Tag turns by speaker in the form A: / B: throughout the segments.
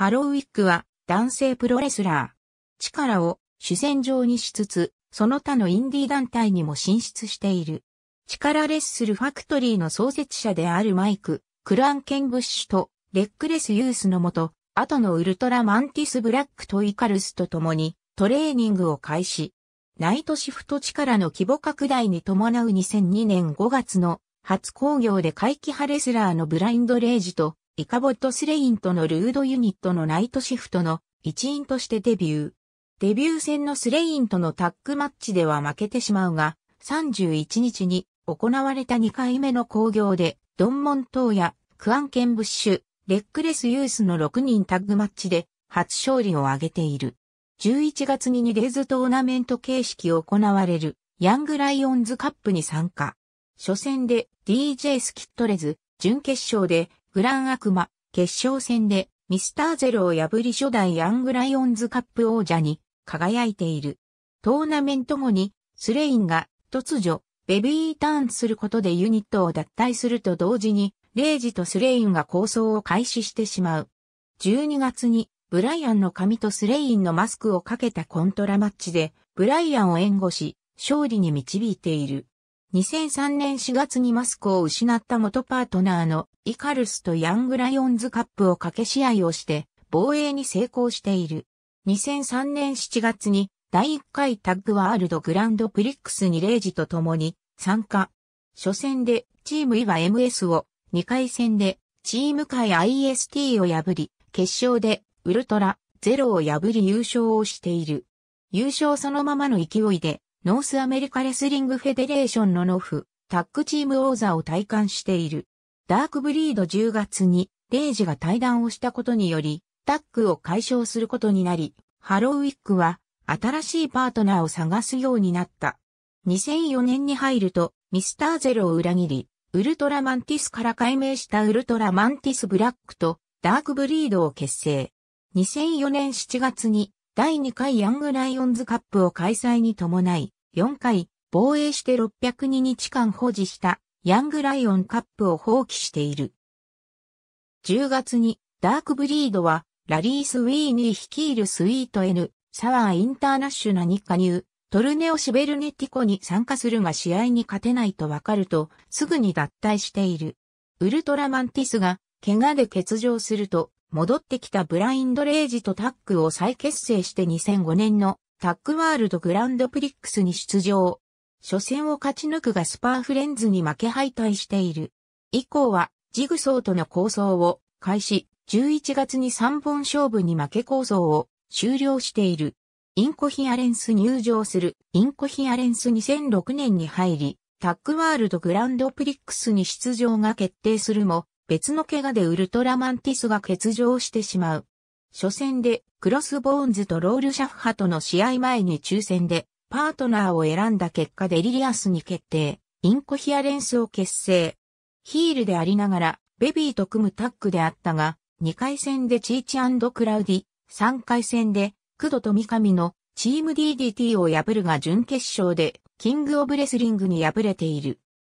A: ハロウィックは男性プロレスラー。力を主戦場にしつつ、その他のインディー団体にも進出している。力レッスルファクトリーの創設者であるマイク、クランケンブッシュとレックレスユースのもと、後のウルトラマンティスブラックとイカルスと共にトレーニングを開始。ナイトシフト力の規模拡大に伴う2002年5月の初興行で怪奇派レスラーのブラインドレイジとイカボットスレインとのルードユニットのナイトシフトの一員としてデビュー。デビュー戦のスレインとのタッグマッチでは負けてしまうが、31日に行われた2回目の興行で、ドンモントーやクアンケンブッシュ、レックレスユースの6人タッグマッチで初勝利を挙げている。11月に2デーズトーナメント形式を行われるヤングライオンズカップに参加。初戦で DJ スキットレズ準決勝でグラン悪魔、決勝戦でミスターゼロを破り初代ヤングライオンズカップ王者に輝いている。トーナメント後にスレインが突如ベビーターンすることでユニットを脱退すると同時にレイジとスレインが構想を開始してしまう。12月にブライアンの髪とスレインのマスクをかけたコントラマッチでブライアンを援護し勝利に導いている。2003年4月にマスクを失った元パートナーのイカルスとヤングライオンズカップを掛け試合をして防衛に成功している。2003年7月に第1回タッグワールドグランドプリックスに0時と共に参加。初戦でチームイワ MS を、2回戦でチーム会 IST を破り、決勝でウルトラゼロを破り優勝をしている。優勝そのままの勢いで、ノースアメリカレスリングフェデレーションのノフ、タッグチーム王座を体感している。ダークブリード10月に、レイジが対談をしたことにより、タッグを解消することになり、ハロウィックは、新しいパートナーを探すようになった。2004年に入ると、ミスターゼロを裏切り、ウルトラマンティスから改名したウルトラマンティスブラックとダークブリードを結成。2004年7月に第2回ヤングライオンズカップを開催に伴い、4回防衛して602日間保持したヤングライオンカップを放棄している。10月にダークブリードはラリー・スウィーニー率いるスイート N サワーインターナッシュナに加入、トルネオ・シベルネティコに参加するが試合に勝てないとわかるとすぐに脱退している。ウルトラマンティスが怪我で欠場すると戻ってきたブラインド・レイジとタッグを再結成して2005年のタッグワールドグランドプリックスに出場。初戦を勝ち抜くがスパーフレンズに負け敗退している。以降は、ジグソーとの構想を開始、11月に3本勝負に負け構想を終了している。インコヒアレンス入場する。インコヒアレンス2006年に入り、タッグワールドグランドプリックスに出場が決定するも、別の怪我でウルトラマンティスが欠場してしまう。初戦でクロスボーンズとロールシャフハとの試合前に抽選でパートナーを選んだ結果デリリアスに決定、インコヒアレンスを結成。ヒールでありながら、ベビーと組むタッグであったが、2回戦でチーチクラウディ、3回戦で、クドと三上のチーム DDT を破るが準決勝で、キングオブレスリングに敗れている。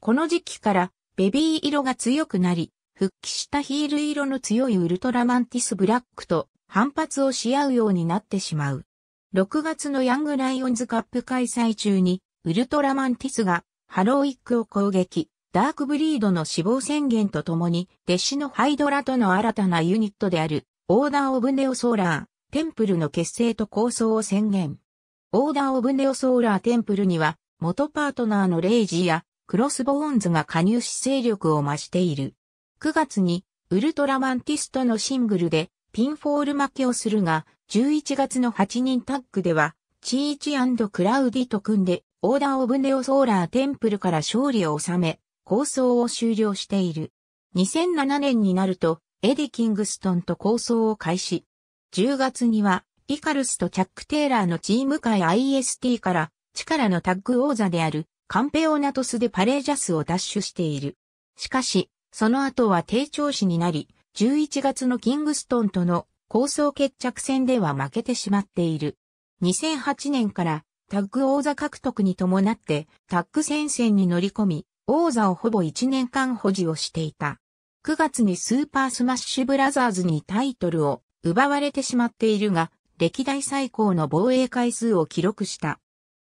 A: この時期から、ベビー色が強くなり、復帰したヒール色の強いウルトラマンティスブラックと反発をし合うようになってしまう。6月のヤングライオンズカップ開催中に、ウルトラマンティスが、ハローイックを攻撃、ダークブリードの死亡宣言とともに、弟子のハイドラとの新たなユニットである、オーダー・オブ・ネオ・ソーラー、テンプルの結成と構想を宣言。オーダー・オブ・ネオ・ソーラー・テンプルには、元パートナーのレイジーや、クロスボーンズが加入し勢力を増している。9月に、ウルトラマンティストのシングルで、ピンフォール負けをするが、11月の8人タッグでは、チーチクラウディと組んで、オーダーオブネオソーラーテンプルから勝利を収め、構想を終了している。2007年になると、エディ・キングストンと構想を開始。10月には、イカルスとチャック・テイラーのチーム会 IST から、力のタッグ王座である、カンペオナトスでパレージャスを奪取している。しかし、その後は低調子になり、11月のキングストンとの構想決着戦では負けてしまっている。2008年からタッグ王座獲得に伴ってタッグ戦線に乗り込み、王座をほぼ1年間保持をしていた。9月にスーパースマッシュブラザーズにタイトルを奪われてしまっているが、歴代最高の防衛回数を記録した。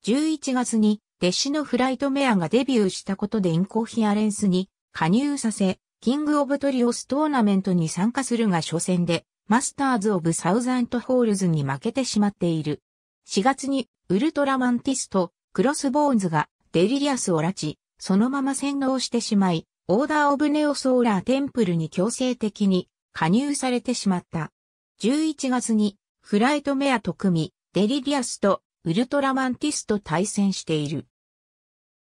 A: 11月に弟子のフライトメアがデビューしたことでインコヒアレンスに加入させ、キングオブトリオストーナメントに参加するが初戦でマスターズ・オブ・サウザント・ホールズに負けてしまっている。4月にウルトラマンティスト、クロスボーンズがデリリアスを拉致、そのまま洗脳してしまい、オーダー・オブ・ネオ・ソーラー・テンプルに強制的に加入されてしまった。11月にフライトメアと組み、デリリアスとウルトラマンティスと対戦している。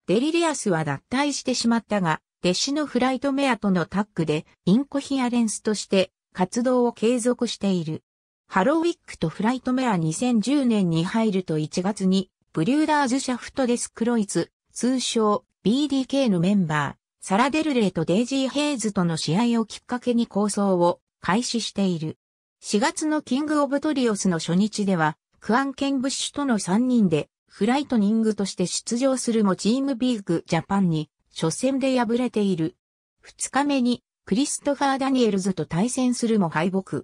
A: デリリアスは脱退してしまったが、弟子のフライトメアとのタッグでインコヒアレンスとして活動を継続している。ハロウィックとフライトメア2010年に入ると1月に、ブリューダーズシャフトデスクロイツ、通称 BDK のメンバー、サラデルレイとデイジー・ヘイズとの試合をきっかけに構想を開始している。4月のキング・オブ・トリオスの初日では、クアン・ケン・ブッシュとの3人で、フライトニングとして出場するもチームビーグジャパンに、初戦で敗れている。2日目に、クリストファー・ダニエルズと対戦するも敗北。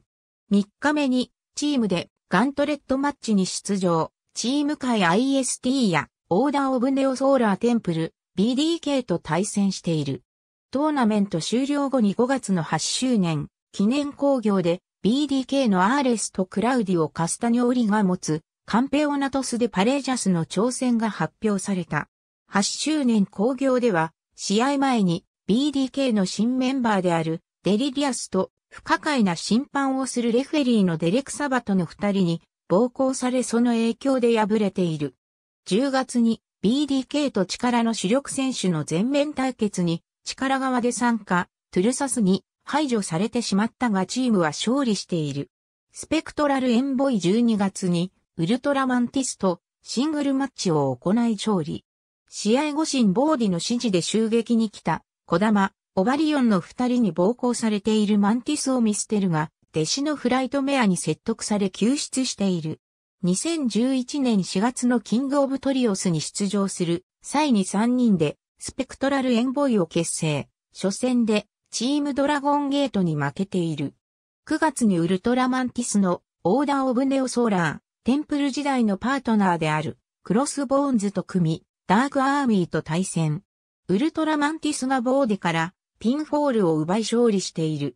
A: 3日目に、チームでガントレットマッチに出場、チーム界 IST やオーダー・オブ・ネオ・ソーラー・テンプル、BDK と対戦している。トーナメント終了後に5月の8周年、記念興行で BDK のアーレスとクラウディオ・カスタニオーリが持つカンペオナトスでパレージャスの挑戦が発表された。8周年興行では試合前に BDK の新メンバーであるデリリアスと不可解な審判をするレフェリーのデレク・サバトの二人に暴行されその影響で敗れている。10月に BDK と力の主力選手の全面対決に力側で参加、トゥルサスに排除されてしまったがチームは勝利している。スペクトラルエンボイ12月にウルトラマンティスとシングルマッチを行い勝利。試合後ンボーディの指示で襲撃に来た小玉、オバリオンの二人に暴行されているマンティスを見捨てるが、弟子のフライトメアに説得され救出している。2011年4月のキングオブトリオスに出場する際に3人でスペクトラルエンボイを結成。初戦でチームドラゴンゲートに負けている。9月にウルトラマンティスのオーダーオブネオソーラー、テンプル時代のパートナーであるクロスボーンズと組み、ダークアーミーと対戦。ウルトラマンティスがボーデからピンフォールを奪い勝利している。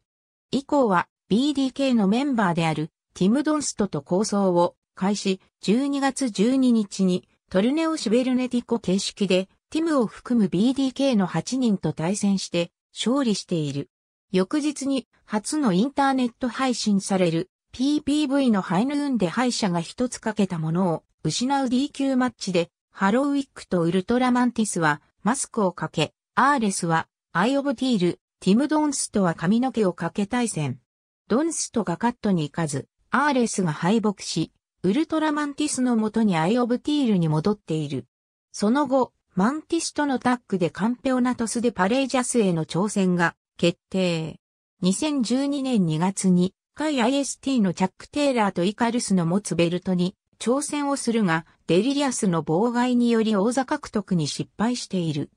A: 以降は BDK のメンバーであるティム・ドンストと構想を開始12月12日にトルネオ・シベルネティコ形式でティムを含む BDK の8人と対戦して勝利している。翌日に初のインターネット配信される PPV のハイヌーンで敗者が一つかけたものを失う D 級マッチでハロウィックとウルトラマンティスはマスクをかけ、アーレスは、アイオブティール、ティム・ドンストは髪の毛をかけ対戦。ドンストがカットに行かず、アーレスが敗北し、ウルトラマンティスのもとにアイオブティールに戻っている。その後、マンティスとのタッグでカンペオナトスでパレージャスへの挑戦が決定。2012年2月に、イ IST のチャック・テイラーとイカルスの持つベルトに挑戦をするが、デリリアスの妨害により王座獲得に失敗している。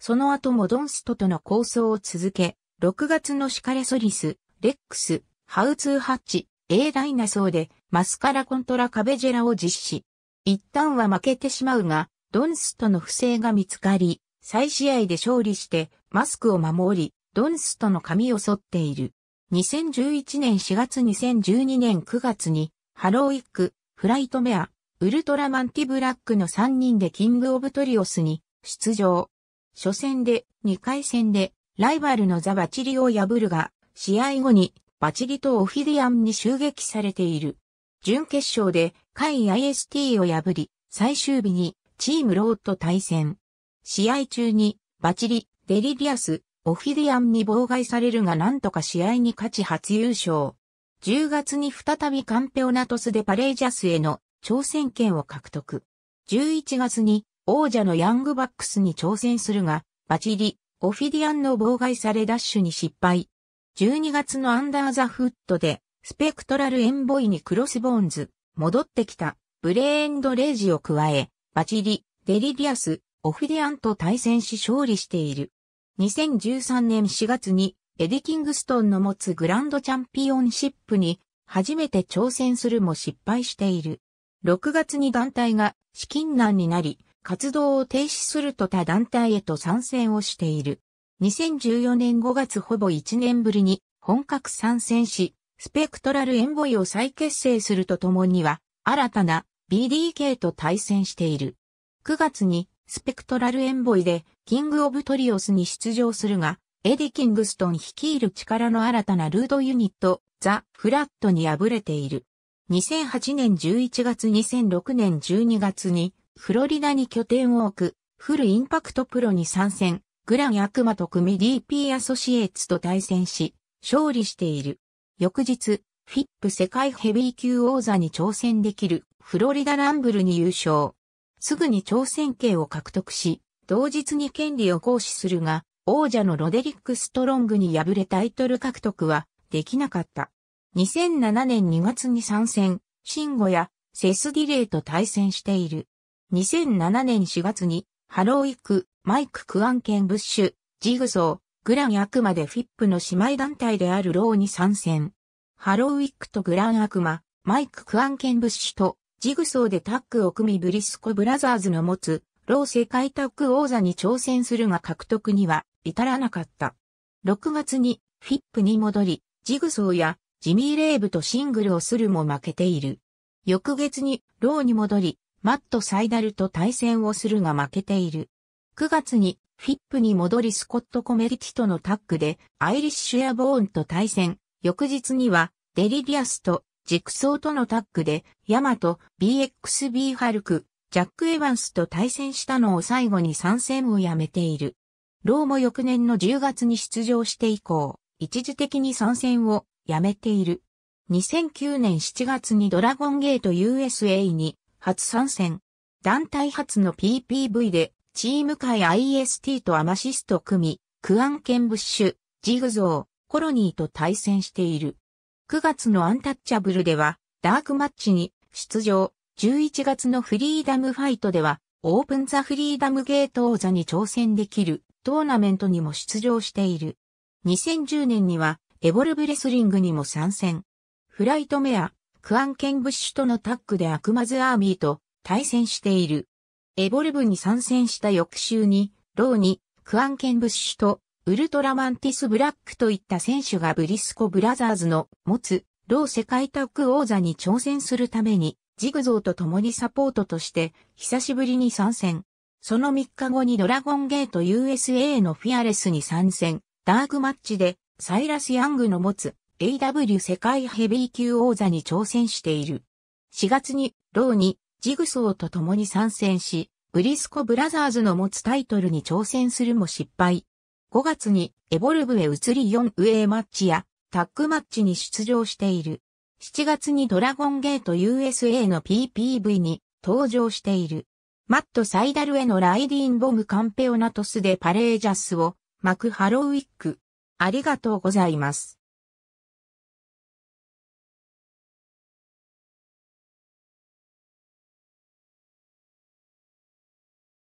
A: その後もドンストとの構想を続け、6月のシカレソリス、レックス、ハウツーハッチ、A ダイナソーでマスカラコントラカベジェラを実施。一旦は負けてしまうが、ドンストの不正が見つかり、再試合で勝利してマスクを守り、ドンストの髪を剃っている。2011年4月2012年9月にハローイック、フライトメア、ウルトラマンティブラックの3人でキングオブトリオスに出場。初戦で2回戦でライバルのザ・バチリを破るが、試合後にバチリとオフィディアンに襲撃されている。準決勝でカイ IST を破り、最終日にチームローと対戦。試合中にバチリ、デリリアス、オフィディアンに妨害されるがなんとか試合に勝ち初優勝。10月に再びカンペオナトスでパレージャスへの挑戦権を獲得。11月に王者のヤングバックスに挑戦するが、バチリ、オフィディアンの妨害されダッシュに失敗。12月のアンダーザフットで、スペクトラルエンボイにクロスボーンズ、戻ってきた、ブレーンドレイジを加え、バチリ、デリリアス、オフィディアンと対戦し勝利している。2013年4月にエディ・キングストンの持つグランドチャンピオンシップに初めて挑戦するも失敗している。6月に団体が資金難になり、活動を停止すると他団体へと参戦をしている。2014年5月ほぼ1年ぶりに本格参戦し、スペクトラルエンボイを再結成するとともには、新たな BDK と対戦している。9月にスペクトラルエンボイでキングオブトリオスに出場するが、エディ・キングストン率いる力の新たなルードユニット、ザ・フラットに敗れている。2008年11月2006年12月に、フロリダに拠点を置く、フルインパクトプロに参戦、グランアクマと組 DP アソシエーツと対戦し、勝利している。翌日、フィップ世界ヘビー級王座に挑戦できる、フロリダランブルに優勝。すぐに挑戦権を獲得し、同日に権利を行使するが、王者のロデリック・ストロングに敗れタイトル獲得はできなかった。2007年2月に参戦、シンゴやセスディレイと対戦している。2007年4月にハローイク、マイク・クアンケン・ブッシュ、ジグソー、グラン・アクマでフィップの姉妹団体であるローに参戦。ハローウィックとグラン・アクマ、マイク・クアンケン・ブッシュとジグソーでタッグを組みブリスコ・ブラザーズの持つロー世界タッグ王座に挑戦するが獲得には至らなかった。6月にフィップに戻り、ジグソーやジミー・レーブとシングルをするも負けている。翌月にローに戻り、マット・サイダルと対戦をするが負けている。9月にフィップに戻りスコット・コメリティとのタッグでアイリッシュ・やボーンと対戦。翌日にはデリリアスとジクソーとのタッグでヤマト、BXB ハルク、ジャック・エヴァンスと対戦したのを最後に参戦をやめている。ローも翌年の10月に出場して以降、一時的に参戦をやめている。2009年7月にドラゴンゲート USA に初参戦。団体初の PPV でチーム界 IST とアマシスト組、クアンケンブッシュ、ジグゾー、コロニーと対戦している。9月のアンタッチャブルではダークマッチに出場。11月のフリーダムファイトではオープンザフリーダムゲート王座に挑戦できるトーナメントにも出場している。2010年には、エボルブレスリングにも参戦。フライトメア、クアンケンブッシュとのタッグでアクマズアーミーと対戦している。エボルブに参戦した翌週に、ローに、クアンケンブッシュと、ウルトラマンティス・ブラックといった選手がブリスコ・ブラザーズの持つ、ロー世界タッグ王座に挑戦するために、ジグゾーと共にサポートとして、久しぶりに参戦。その3日後にドラゴンゲート USA のフィアレスに参戦、ダークマッチでサイラス・ヤングの持つ AW 世界ヘビー級王座に挑戦している。4月にローにジグソーと共に参戦し、ブリスコブラザーズの持つタイトルに挑戦するも失敗。5月にエボルブへ移り4ウェイマッチやタッグマッチに出場している。7月にドラゴンゲート USA の PPV に登場している。マット・サイダルへのライディーン・ボム・カンペオナトス・でパレージャスを、巻くハロウィック。ありがとうございます。